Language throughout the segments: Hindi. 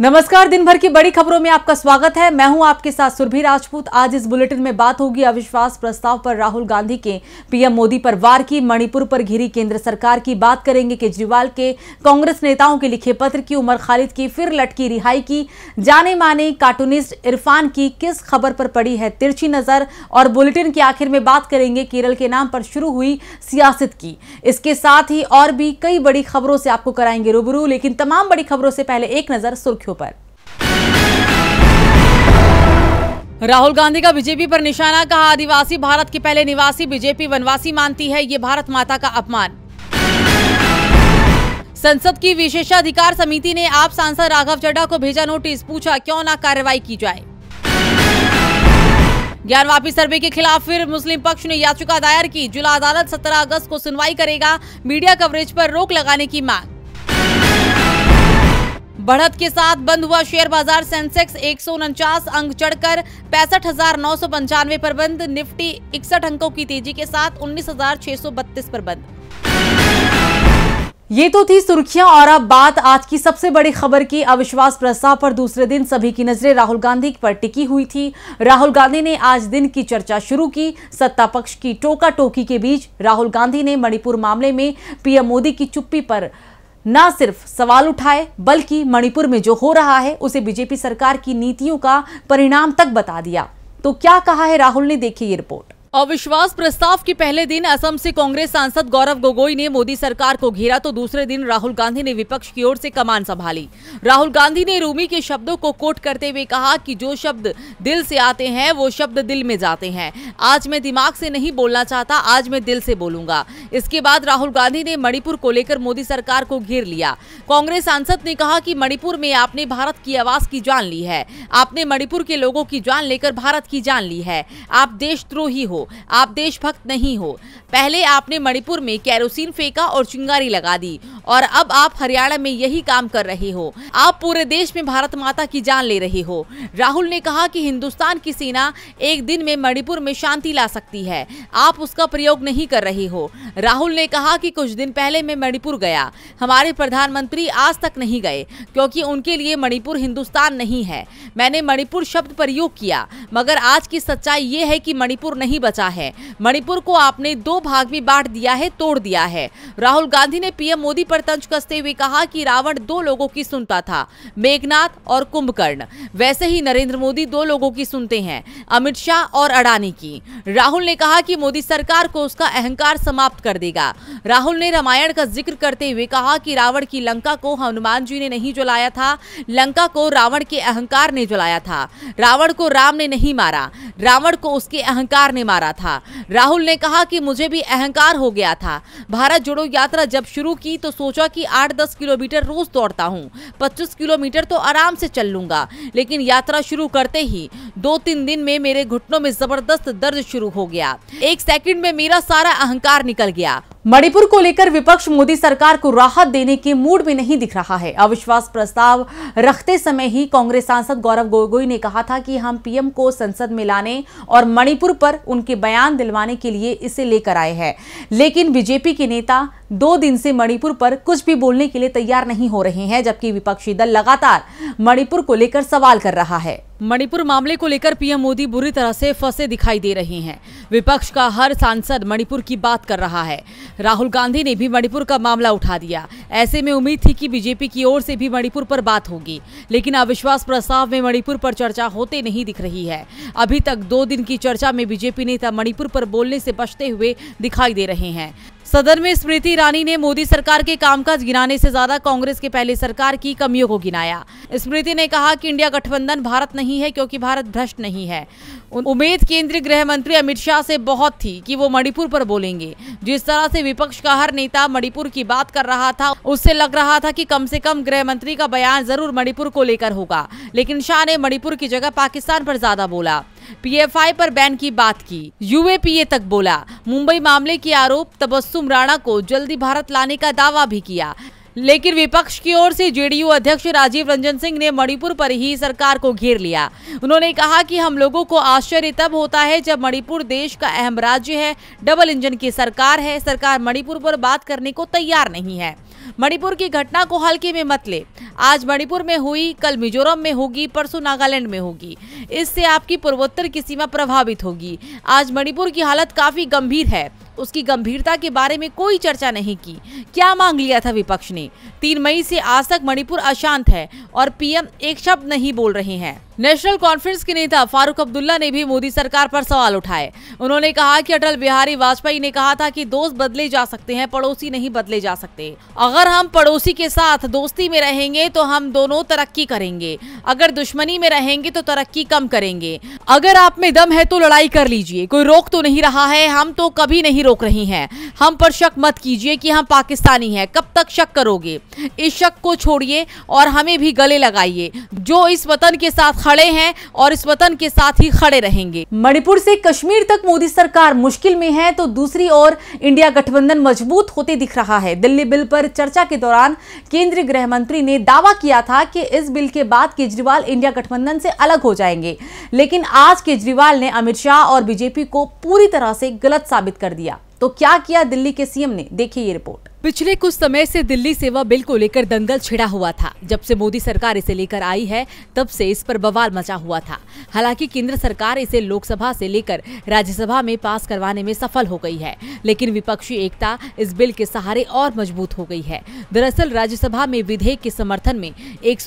नमस्कार दिन भर की बड़ी खबरों में आपका स्वागत है मैं हूं आपके साथ सुरभि राजपूत आज इस बुलेटिन में बात होगी अविश्वास प्रस्ताव पर राहुल गांधी के पीएम मोदी पर वार की मणिपुर पर घिरी केंद्र सरकार की बात करेंगे केजरीवाल के कांग्रेस नेताओं के लिखे पत्र की उमर खालिद की फिर लटकी रिहाई की जाने माने कार्टूनिस्ट इरफान की किस खबर पर पड़ी है तिरछी नजर और बुलेटिन के आखिर में बात करेंगे केरल के नाम पर शुरू हुई सियासत की इसके साथ ही और भी कई बड़ी खबरों से आपको कराएंगे रूबरू लेकिन तमाम बड़ी खबरों से पहले एक नजर सुर्खी तथ्यों पर राहुल गांधी का बीजेपी पर निशाना कहा आदिवासी भारत के पहले निवासी बीजेपी वनवासी मानती है ये भारत माता का अपमान संसद की विशेषाधिकार समिति ने आप सांसद राघव चड्ढा को भेजा नोटिस पूछा क्यों ना कार्रवाई की जाए ज्ञान वापी सर्वे के खिलाफ फिर मुस्लिम पक्ष ने याचिका दायर की जिला अदालत 17 अगस्त को सुनवाई करेगा मीडिया कवरेज पर रोक लगाने की मांग बढ़त के साथ बंद हुआ शेयर बाजार सेंसेक्स एक अंक चढ़कर पैंसठ पर बंद निफ्टी इकसठ अंकों की तेजी के साथ उन्नीस पर बंद ये तो थी सुर्खियां और अब बात आज की सबसे बड़ी खबर की अविश्वास प्रस्ताव पर दूसरे दिन सभी की नजरें राहुल गांधी पर टिकी हुई थी राहुल गांधी ने आज दिन की चर्चा शुरू की सत्ता पक्ष की टोका टोकी के बीच राहुल गांधी ने मणिपुर मामले में पीएम मोदी की चुप्पी पर न सिर्फ सवाल उठाए बल्कि मणिपुर में जो हो रहा है उसे बीजेपी सरकार की नीतियों का परिणाम तक बता दिया तो क्या कहा है राहुल ने देखी ये रिपोर्ट अविश्वास प्रस्ताव के पहले दिन असम से कांग्रेस सांसद गौरव गोगोई ने मोदी सरकार को घेरा तो दूसरे दिन राहुल गांधी ने विपक्ष की ओर से कमान संभाली राहुल गांधी ने रूमी के शब्दों को कोट करते हुए कहा कि जो शब्द दिल से आते हैं वो शब्द दिल में जाते हैं आज मैं दिमाग से नहीं बोलना चाहता आज मैं दिल से बोलूंगा इसके बाद राहुल गांधी ने मणिपुर को लेकर मोदी सरकार को घेर लिया कांग्रेस सांसद ने कहा कि मणिपुर में आपने भारत की आवाज की जान ली है आपने मणिपुर के लोगों की जान लेकर भारत की जान ली है आप देशद्रोही हो आप देशभक्त नहीं हो पहले आपने मणिपुर में कैरोसिन फेंका और चिंगारी लगा दी और अब आप हरियाणा में यही काम कर रहे हो आप पूरे देश में भारत माता की जान ले रहे हो राहुल ने कहा कि हिंदुस्तान की सेना एक दिन में मणिपुर में शांति ला सकती है आप उसका प्रयोग नहीं कर रहे हो राहुल ने कहा कि कुछ दिन पहले मैं मणिपुर गया हमारे प्रधानमंत्री आज तक नहीं गए क्योंकि उनके लिए मणिपुर हिंदुस्तान नहीं है मैंने मणिपुर शब्द प्रयोग किया मगर आज की सच्चाई ये है कि मणिपुर नहीं बचा बचा है मणिपुर को आपने दो भाग में बांट दिया है तोड़ दिया है राहुल गांधी ने पीएम मोदी पर तंज कसते हुए कहा कि रावण दो लोगों की सुनता था मेघनाथ और कुंभकर्ण वैसे ही नरेंद्र मोदी दो लोगों की सुनते हैं अमित शाह और अडानी की राहुल ने कहा कि मोदी सरकार को उसका अहंकार समाप्त कर देगा राहुल ने रामायण का जिक्र करते हुए कहा कि रावण की लंका को हनुमान जी ने नहीं जलाया था लंका को रावण के अहंकार ने जलाया था रावण को राम ने नहीं मारा रावण को उसके अहंकार ने मारा पा रहा था राहुल ने कहा कि मुझे भी अहंकार हो गया था भारत जोड़ो यात्रा जब शुरू की तो सोचा कि 8-10 किलोमीटर रोज दौड़ता हूँ 25 किलोमीटर तो आराम से चल लूंगा लेकिन यात्रा शुरू करते ही दो तीन दिन में मेरे घुटनों में जबरदस्त दर्द शुरू हो गया एक सेकंड में मेरा सारा अहंकार निकल गया मणिपुर को लेकर विपक्ष मोदी सरकार को राहत देने के मूड में नहीं दिख रहा है अविश्वास प्रस्ताव रखते समय ही कांग्रेस सांसद गौरव गोगोई ने कहा था कि हम पीएम को संसद में लाने और मणिपुर पर उनके बयान दिलवाने के लिए इसे लेकर आए हैं लेकिन बीजेपी के नेता दो दिन से मणिपुर पर कुछ भी बोलने के लिए तैयार नहीं हो रहे हैं जबकि विपक्षी दल लगातार मणिपुर को लेकर सवाल कर रहा है मणिपुर मामले को लेकर पीएम मोदी बुरी तरह से फंसे दिखाई दे रहे हैं विपक्ष का हर सांसद मणिपुर की बात कर रहा है राहुल गांधी ने भी मणिपुर का मामला उठा दिया ऐसे में उम्मीद थी कि बीजेपी की ओर से भी मणिपुर पर बात होगी लेकिन अविश्वास प्रस्ताव में मणिपुर पर चर्चा होते नहीं दिख रही है अभी तक दो दिन की चर्चा में बीजेपी नेता मणिपुर पर बोलने से बचते हुए दिखाई दे रहे हैं सदन में स्मृति ईरानी ने मोदी सरकार के कामकाज गिनाने से ज्यादा कांग्रेस के पहले सरकार की कमियों को गिनाया स्मृति ने कहा कि इंडिया गठबंधन भारत नहीं है क्योंकि भारत भ्रष्ट नहीं है उम्मीद केंद्रीय गृह मंत्री अमित शाह से बहुत थी कि वो मणिपुर पर बोलेंगे जिस तरह से विपक्ष का हर नेता मणिपुर की बात कर रहा था उससे लग रहा था की कम से कम गृह मंत्री का बयान जरूर मणिपुर को लेकर होगा लेकिन शाह ने मणिपुर की जगह पाकिस्तान पर ज्यादा बोला पीएफआई पर बैन की बात की यूएपीए तक बोला मुंबई मामले के आरोप तबस्सुम राणा को जल्दी भारत लाने का दावा भी किया लेकिन विपक्ष की ओर से जेडीयू अध्यक्ष राजीव रंजन सिंह ने मणिपुर पर ही सरकार को घेर लिया उन्होंने कहा कि हम लोगों को आश्चर्य तब होता है जब मणिपुर देश का अहम राज्य है डबल इंजन की सरकार है सरकार मणिपुर पर बात करने को तैयार नहीं है मणिपुर की घटना को हल्के में मत ले आज मणिपुर में हुई कल मिजोरम में होगी परसों नागालैंड में होगी इससे आपकी पूर्वोत्तर की सीमा प्रभावित होगी आज मणिपुर की हालत काफी गंभीर है उसकी गंभीरता के बारे में कोई चर्चा नहीं की क्या मांग लिया था विपक्ष ने तीन मई से आज तक मणिपुर अशांत है और पीएम एक शब्द नहीं बोल रहे हैं नेशनल कॉन्फ्रेंस के नेता फारूक अब्दुल्ला ने भी मोदी सरकार पर सवाल उठाए उन्होंने कहा कि अटल बिहारी वाजपेयी ने कहा था कि दोस्त बदले जा सकते हैं पड़ोसी नहीं बदले जा सकते अगर हम पड़ोसी के साथ दोस्ती में रहेंगे तो हम दोनों तरक्की करेंगे अगर दुश्मनी में रहेंगे तो तरक्की कम करेंगे अगर आप में दम है तो लड़ाई कर लीजिए कोई रोक तो नहीं रहा है हम तो कभी नहीं रोक रही है हम पर शक मत कीजिए की हम पाकिस्तानी है कब तक शक करोगे इस शक को छोड़िए और हमें भी गले लगाइए जो इस वतन के साथ खड़े हैं और इस वतन के साथ ही खड़े रहेंगे मणिपुर से कश्मीर तक मोदी सरकार मुश्किल में है तो दूसरी ओर इंडिया गठबंधन मजबूत होते दिख रहा है दिल्ली बिल पर चर्चा के दौरान केंद्रीय गृह मंत्री ने दावा किया था कि इस बिल के बाद केजरीवाल इंडिया गठबंधन से अलग हो जाएंगे लेकिन आज केजरीवाल ने अमित शाह और बीजेपी को पूरी तरह से गलत साबित कर दिया तो क्या किया दिल्ली के सीएम ने देखिए ये रिपोर्ट पिछले कुछ समय से दिल्ली सेवा बिल को लेकर दंगल छिड़ा हुआ था जब से मोदी सरकार इसे लेकर आई है तब से इस पर बवाल मचा हुआ था हालांकि केंद्र सरकार इसे लोकसभा से लेकर राज्यसभा में पास करवाने में सफल हो गई है लेकिन विपक्षी एकता इस बिल के सहारे और मजबूत हो गई है दरअसल राज्यसभा में विधेयक के समर्थन में एक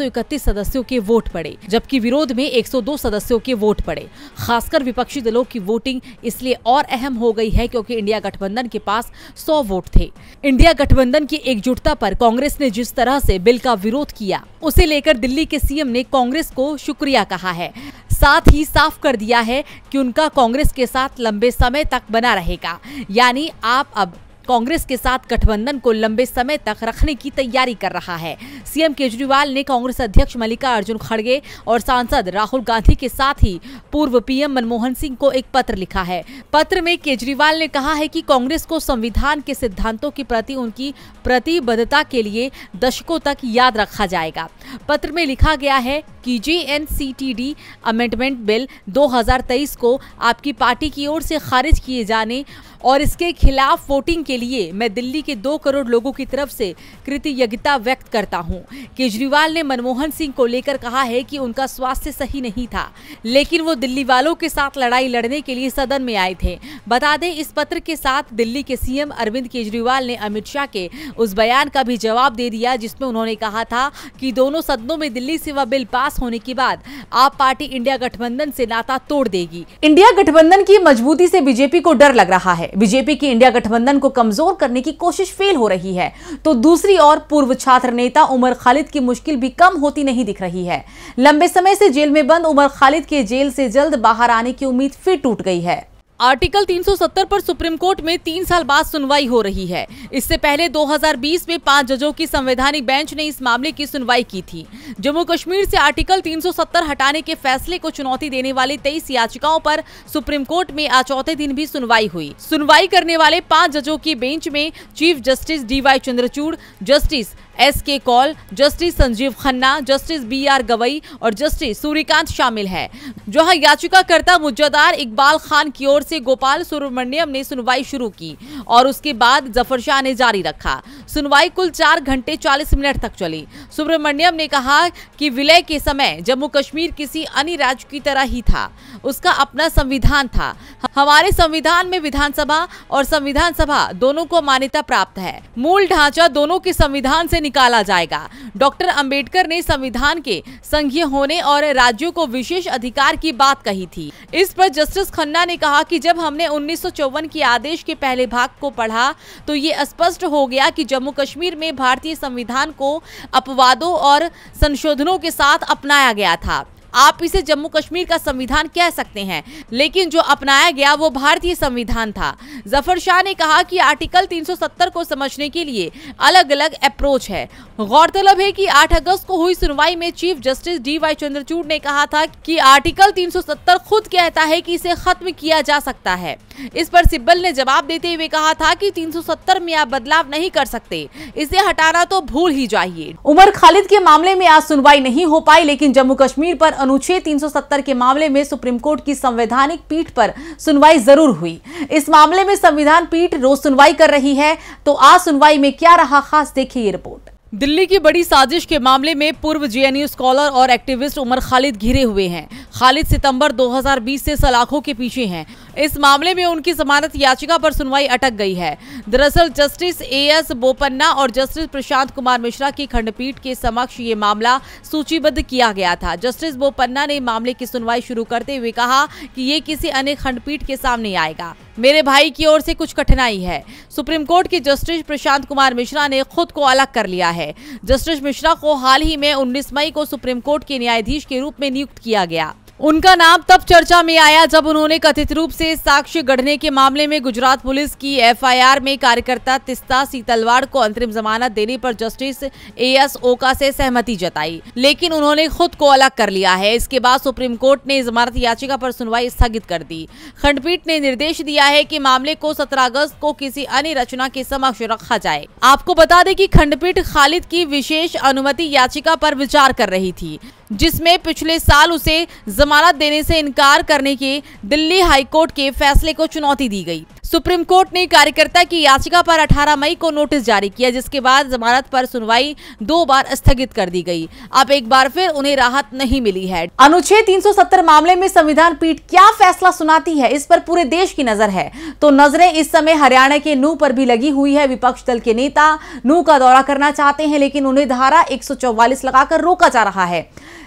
सदस्यों के वोट पड़े जबकि विरोध में एक सदस्यों के वोट पड़े खासकर विपक्षी दलों की वोटिंग इसलिए और अहम हो गयी है क्योंकि इंडिया गठबंधन गठबंधन के पास 100 वोट थे इंडिया गठबंधन की एकजुटता पर कांग्रेस ने जिस तरह से बिल का विरोध किया उसे लेकर दिल्ली के सीएम ने कांग्रेस को शुक्रिया कहा है साथ ही साफ कर दिया है कि उनका कांग्रेस के साथ लंबे समय तक बना रहेगा यानी आप अब कांग्रेस के साथ गठबंधन को लंबे समय तक रखने की तैयारी कर रहा है सीएम केजरीवाल ने कांग्रेस अध्यक्ष मल्लिका अर्जुन खड़गे और सांसद राहुल गांधी के साथ ही पूर्व पीएम मनमोहन सिंह को एक पत्र लिखा है पत्र में केजरीवाल ने कहा है कि कांग्रेस को संविधान के सिद्धांतों के प्रति उनकी प्रतिबद्धता के लिए दशकों तक याद रखा जाएगा पत्र में लिखा गया है कि जे अमेंडमेंट बिल 2023 को आपकी पार्टी की ओर से खारिज किए जाने और इसके खिलाफ वोटिंग के लिए मैं दिल्ली के दो करोड़ लोगों की तरफ से कृतज्ञता व्यक्त करता हूं। केजरीवाल ने मनमोहन सिंह को लेकर कहा है कि उनका स्वास्थ्य सही नहीं था लेकिन वो दिल्ली वालों के साथ लड़ाई लड़ने के लिए सदन में आए थे बता दें इस पत्र के साथ दिल्ली के सीएम अरविंद केजरीवाल ने अमित शाह के उस बयान का भी जवाब दे दिया जिसमें उन्होंने कहा था कि दोनों सदनों में दिल्ली सेवा बिल पास होने के बाद आप पार्टी इंडिया गठबंधन से नाता तोड़ देगी इंडिया गठबंधन की मजबूती से बीजेपी को डर लग रहा है है बीजेपी की इंडिया गठबंधन को कमजोर करने की कोशिश फेल हो रही है तो दूसरी ओर पूर्व छात्र नेता उमर खालिद की मुश्किल भी कम होती नहीं दिख रही है लंबे समय से जेल में बंद उमर खालिद के जेल से जल्द बाहर आने की उम्मीद फिर टूट गई है आर्टिकल 370 पर सुप्रीम कोर्ट में तीन साल बाद सुनवाई हो रही है इससे पहले 2020 में पांच जजों की संवैधानिक बेंच ने इस मामले की सुनवाई की थी जम्मू कश्मीर से आर्टिकल 370 हटाने के फैसले को चुनौती देने वाली तेईस याचिकाओं पर सुप्रीम कोर्ट में आज चौथे दिन भी सुनवाई हुई सुनवाई करने वाले पांच जजों की बेंच में chief justice D Y Chandrachud justice S K Kaul justice Sanjiv Khanna justice B R Gavai और जस्टिस सूर्यकांत शामिल है जहां याचिकाकर्ता मुज्जादार इकबाल खान की ओर से गोपाल सुब्रमण्यम ने सुनवाई शुरू की और उसके बाद जफर शाह ने जारी रखा सुनवाई कुल चार घंटे चालीस मिनट तक चली सुब्रमण्यम ने कहा कि विलय के समय जम्मू कश्मीर किसी अन्य राज्य की तरह ही था उसका अपना संविधान था हमारे संविधान में विधानसभा और संविधान सभा दोनों को मान्यता प्राप्त है मूल ढांचा दोनों के संविधान से निकाला जाएगा डॉक्टर अंबेडकर ने संविधान के संघीय होने और राज्यों को विशेष अधिकार की बात कही थी इस पर जस्टिस खन्ना ने कहा कि जब हमने उन्नीस के आदेश के पहले भाग को पढ़ा तो ये स्पष्ट हो गया कि जम्मू कश्मीर में भारतीय संविधान को अपवादों और संशोधनों के साथ अपनाया गया था आप इसे जम्मू कश्मीर का संविधान कह सकते हैं लेकिन जो अपनाया गया वो भारतीय संविधान था जफर शाह ने कहा कि आर्टिकल 370 को समझने के लिए अलग अलग अप्रोच है गौरतलब है कि 8 अगस्त को हुई सुनवाई में chief justice D Y Chandrachud ने कहा था कि आर्टिकल 370 खुद कहता है कि इसे खत्म किया जा सकता है इस पर सिब्बल ने जवाब देते हुए कहा था कि 370 में आप बदलाव नहीं कर सकते इसे हटाना तो भूल ही जाइए उमर खालिद के मामले में आज सुनवाई नहीं हो पाई लेकिन जम्मू कश्मीर पर अनुच्छेद 370 के मामले में सुप्रीम कोर्ट की संवैधानिक पीठ पर सुनवाई जरूर हुई इस मामले में संविधान पीठ रोज सुनवाई कर रही है तो आज सुनवाई में क्या रहा खास देखिए ये रिपोर्ट दिल्ली की बड़ी साजिश के मामले में पूर्व जेएनयू स्कॉलर और एक्टिविस्ट उमर खालिद घिरे हुए हैं खालिद सितंबर 2020 से सलाखों के पीछे हैं इस मामले में उनकी जमानत याचिका पर सुनवाई अटक गई है दरअसल जस्टिस ए एस बोपन्ना और जस्टिस प्रशांत कुमार मिश्रा की खंडपीठ के समक्ष ये मामला सूचीबद्ध किया गया था जस्टिस बोपन्ना ने मामले की सुनवाई शुरू करते हुए कहा कि ये किसी अन्य खंडपीठ के सामने आएगा मेरे भाई की ओर से कुछ कठिनाई है सुप्रीम कोर्ट के जस्टिस प्रशांत कुमार मिश्रा ने खुद को अलग कर लिया है जस्टिस मिश्रा को हाल ही में 19 मई को सुप्रीम कोर्ट के न्यायाधीश के रूप में नियुक्त किया गया उनका नाम तब चर्चा में आया जब उन्होंने कथित रूप से साक्ष्य गढ़ने के मामले में गुजरात पुलिस की एफआईआर में कार्यकर्ता तिस्ता सीतलवाड़ को अंतरिम जमानत देने पर जस्टिस एएस ओका से सहमति जताई लेकिन उन्होंने खुद को अलग कर लिया है इसके बाद सुप्रीम कोर्ट ने जमानत याचिका पर सुनवाई स्थगित कर दी खंडपीठ ने निर्देश दिया है की मामले को सत्रह अगस्त को किसी अन्य रचना के समक्ष रखा जाए आपको बता दें की खंडपीठ खालिद की विशेष अनुमति याचिका आरोप विचार कर रही थी जिसमें पिछले साल उसे जमानत देने से इनकार करने के दिल्ली हाईकोर्ट के फैसले को चुनौती दी गई सुप्रीम कोर्ट ने कार्यकर्ता की याचिका पर 18 मई को नोटिस जारी किया जिसके बाद जमानत पर सुनवाई दो बार स्थगित कर दी गई अब एक बार फिर उन्हें राहत नहीं मिली है अनुच्छेद 370 मामले में संविधान पीठ क्या फैसला सुनाती है इस पर पूरे देश की नजर है तो नजरें इस समय हरियाणा के नू पर भी लगी हुई है विपक्ष दल के नेता नू का दौरा करना चाहते हैं लेकिन उन्हें धारा एक लगाकर रोका जा रहा है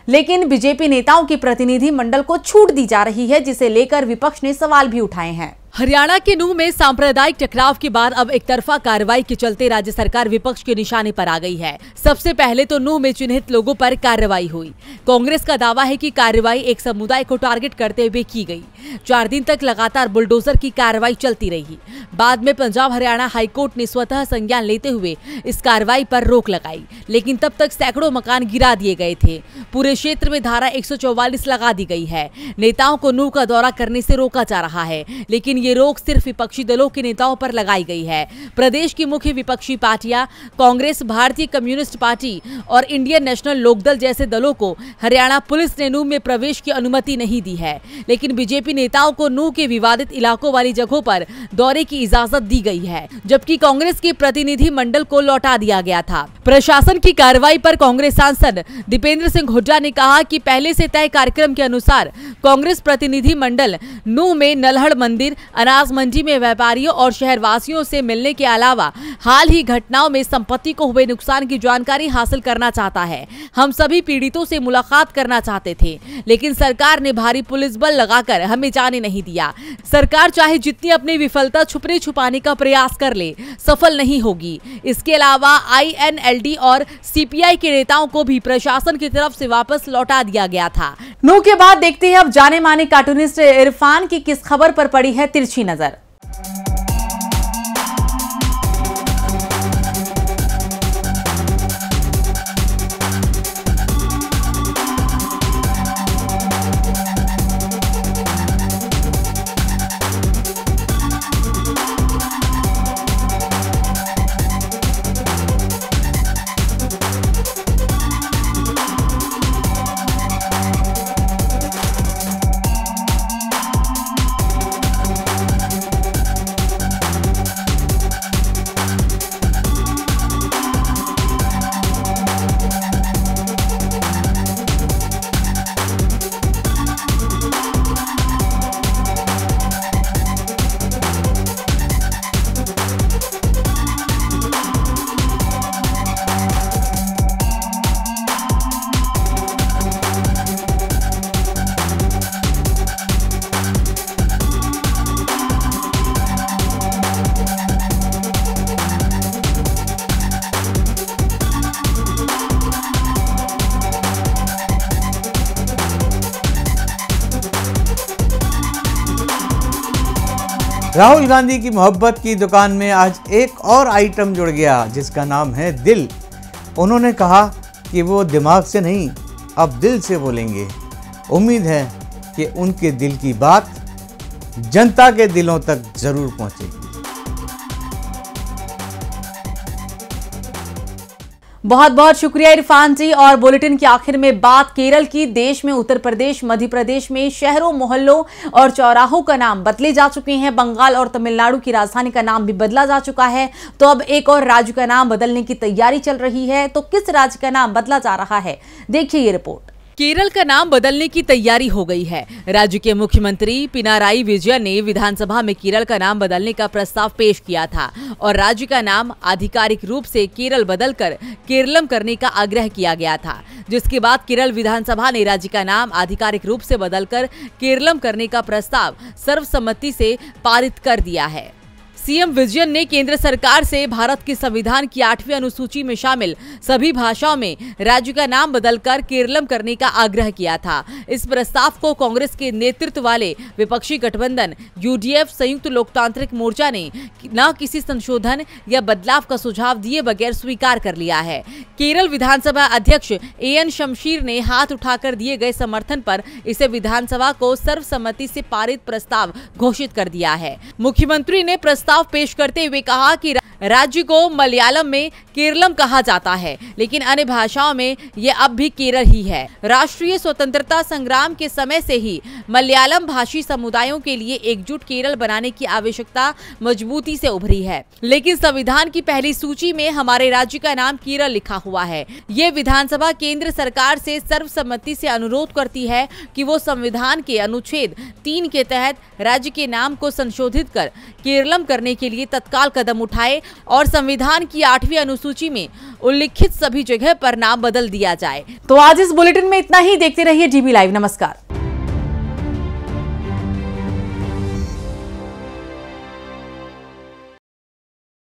लेकिन बीजेपी नेताओं की प्रतिनिधि मंडल को छूट दी जा रही है जिसे लेकर विपक्ष ने सवाल भी उठाए हैं हरियाणा के नूह में सांप्रदायिक टकराव के बाद अब एक तरफा कार्रवाई के चलते राज्य सरकार विपक्ष के निशाने पर आ गई है सबसे पहले तो नूह में चिन्हित लोगों पर कार्रवाई हुई कांग्रेस का दावा है कि कार्रवाई एक समुदाय को टारगेट करते हुए की गई चार दिन तक लगातार बुलडोजर की कार्रवाई चलती रही बाद में पंजाब हरियाणा हाईकोर्ट ने स्वतः संज्ञान लेते हुए इस कार्रवाई पर रोक लगाई लेकिन तब तक सैकड़ों मकान गिरा दिए गए थे पूरे क्षेत्र में धारा एक लगा दी गई है नेताओं को नूह का दौरा करने से रोका जा रहा है लेकिन ये रोक सिर्फ विपक्षी दलों के नेताओं पर लगाई गई है प्रदेश की मुख्य विपक्षी पार्टियां कांग्रेस भारतीय कम्युनिस्ट पार्टी और इंडियन नेशनल लोकदल जैसे दलों को हरियाणा पुलिस ने नू में प्रवेश की अनुमति नहीं दी है लेकिन बीजेपी नेताओं को नू के विवादित इलाकों वाली जगहों पर दौरे की इजाजत दी गई है जबकि कांग्रेस के प्रतिनिधि मंडल को लौटा दिया गया था प्रशासन की कार्रवाई पर कांग्रेस सांसद दीपेंद्र सिंह हुड्डा ने कहा कि पहले से तय कार्यक्रम के अनुसार कांग्रेस प्रतिनिधि मंडल नू में नलहड़ मंदिर अनाज मंडी में व्यापारियों और शहरवासियों से मिलने के अलावा हाल ही घटनाओं में संपत्ति को हुए नुकसान की जानकारी हासिल करना चाहता है हम सभी पीड़ितों से मुलाकात करना चाहते थे लेकिन सरकार ने भारी पुलिस बल लगाकर हमें जाने नहीं दिया सरकार चाहे जितनी अपनी विफलता छुपने छुपाने का प्रयास कर ले सफल नहीं होगी इसके अलावा आई और सी के नेताओं को भी प्रशासन की तरफ से वापस लौटा दिया गया था नू के बाद देखते हैं अब जाने माने कार्टूनिस्ट इरफान की किस खबर पर पड़ी है तिरछी नजर राहुल गांधी की मोहब्बत की दुकान में आज एक और आइटम जुड़ गया जिसका नाम है दिल उन्होंने कहा कि वो दिमाग से नहीं अब दिल से बोलेंगे उम्मीद है कि उनके दिल की बात जनता के दिलों तक ज़रूर पहुँचेगी बहुत बहुत शुक्रिया इरफान जी और बुलेटिन के आखिर में बात केरल की देश में उत्तर प्रदेश मध्य प्रदेश में शहरों मोहल्लों और चौराहों का नाम बदले जा चुके हैं बंगाल और तमिलनाडु की राजधानी का नाम भी बदला जा चुका है तो अब एक और राज्य का नाम बदलने की तैयारी चल रही है तो किस राज्य का नाम बदला जा रहा है देखिए ये रिपोर्ट केरल का नाम बदलने की तैयारी हो गई है राज्य के मुख्यमंत्री पिनाराई विजय ने विधानसभा में केरल का नाम बदलने का प्रस्ताव पेश किया था और राज्य का नाम आधिकारिक रूप से केरल बदलकर केरलम करने का आग्रह किया गया था जिसके बाद केरल विधानसभा ने राज्य का नाम आधिकारिक रूप से बदलकर केरलम करने का प्रस्ताव सर्वसम्मति से पारित कर दिया है सीएम विजयन ने केंद्र सरकार से भारत के संविधान की आठवीं अनुसूची में शामिल सभी भाषाओं में राज्य का नाम बदलकर केरलम करने का आग्रह किया था इस प्रस्ताव को कांग्रेस के नेतृत्व वाले विपक्षी गठबंधन यूडीएफ संयुक्त लोकतांत्रिक मोर्चा ने न किसी संशोधन या बदलाव का सुझाव दिए बगैर स्वीकार कर लिया है केरल विधानसभा अध्यक्ष ए एन शमशीर ने हाथ उठाकर दिए गए समर्थन पर इसे विधानसभा को सर्वसम्मति से पारित प्रस्ताव घोषित कर दिया है मुख्यमंत्री ने प्रस्ताव प्रस्ताव पेश करते हुए कहा कि राज्य को मलयालम में केरलम कहा जाता है लेकिन अन्य भाषाओं में ये अब भी केरल ही है राष्ट्रीय स्वतंत्रता संग्राम के समय से ही मलयालम भाषी समुदायों के लिए एकजुट केरल बनाने की आवश्यकता मजबूती से उभरी है लेकिन संविधान की पहली सूची में हमारे राज्य का नाम केरल लिखा हुआ है ये विधानसभा केंद्र सरकार से सर्वसम्मति से अनुरोध करती है कि वो संविधान के अनुच्छेद तीन के तहत राज्य के नाम को संशोधित कर केरलम करने के लिए तत्काल कदम उठाए और संविधान की आठवीं अनुसूची में उल्लिखित सभी जगह पर नाम बदल दिया जाए तो आज इस बुलेटिन में इतना ही देखते रहिए डीबी लाइव नमस्कार